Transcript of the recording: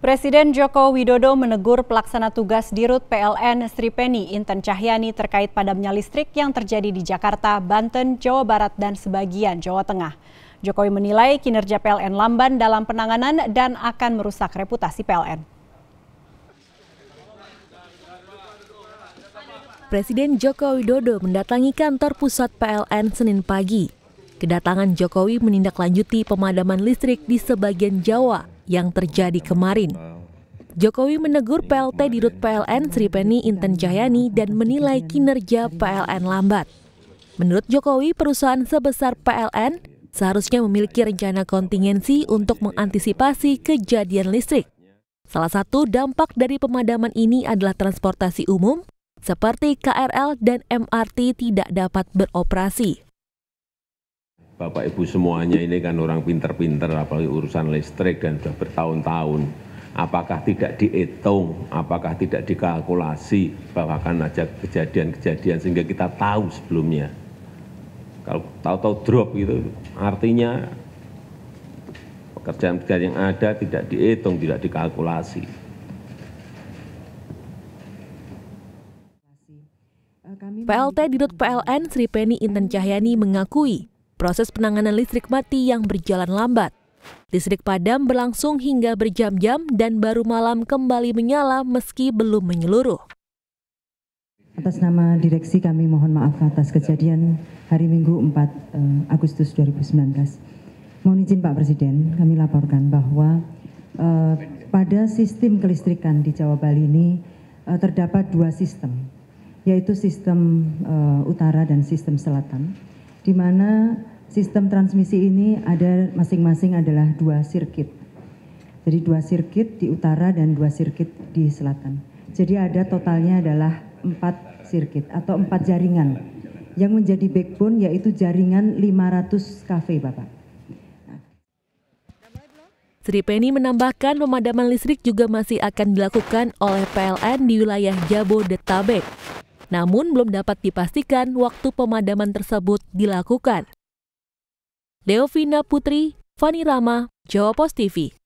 Presiden Joko Widodo menegur pelaksana tugas di Rut PLN Sri Penny Intan Cahyani terkait padamnya listrik yang terjadi di Jakarta, Banten, Jawa Barat, dan sebagian Jawa Tengah. Jokowi menilai kinerja PLN lamban dalam penanganan dan akan merusak reputasi PLN. Presiden Joko Widodo mendatangi kantor pusat PLN Senin pagi. Kedatangan Jokowi menindaklanjuti pemadaman listrik di sebagian Jawa yang terjadi kemarin. Jokowi menegur PLT Dirut PLN Sri Penny Inten Jayani dan menilai kinerja PLN lambat. Menurut Jokowi, perusahaan sebesar PLN seharusnya memiliki rencana kontingensi untuk mengantisipasi kejadian listrik. Salah satu dampak dari pemadaman ini adalah transportasi umum seperti KRL dan MRT tidak dapat beroperasi. Bapak Ibu semuanya ini kan orang pinter-pinter apalagi urusan listrik dan sudah bertahun-tahun. Apakah tidak dihitung, apakah tidak dikalkulasi, bahkan ada kejadian-kejadian sehingga kita tahu sebelumnya. Kalau tahu-tahu drop gitu, artinya pekerjaan-pekerjaan yang ada tidak dihitung, tidak dikalkulasi. PLT Dirut PLN Sri Penny Inten Cahyani mengakui proses penanganan listrik mati yang berjalan lambat. Listrik padam berlangsung hingga berjam-jam dan baru malam kembali menyala meski belum menyeluruh. Atas nama direksi kami mohon maaf atas kejadian hari Minggu 4 eh, Agustus 2019. Mohon izin Pak Presiden, kami laporkan bahwa eh, pada sistem kelistrikan di Jawa Bali ini eh, terdapat dua sistem, yaitu sistem eh, utara dan sistem selatan, di mana sistem transmisi ini ada masing-masing adalah dua sirkuit. Jadi dua sirkuit di utara dan dua sirkuit di selatan. Jadi ada totalnya adalah empat sirkuit atau empat jaringan. Yang menjadi backbone yaitu jaringan 500 kafe Bapak. Sri Penny menambahkan pemadaman listrik juga masih akan dilakukan oleh PLN di wilayah Jabodetabek. Namun belum dapat dipastikan waktu pemadaman tersebut dilakukan. Deovina Putri, Fani Rama, Jawa Post TV.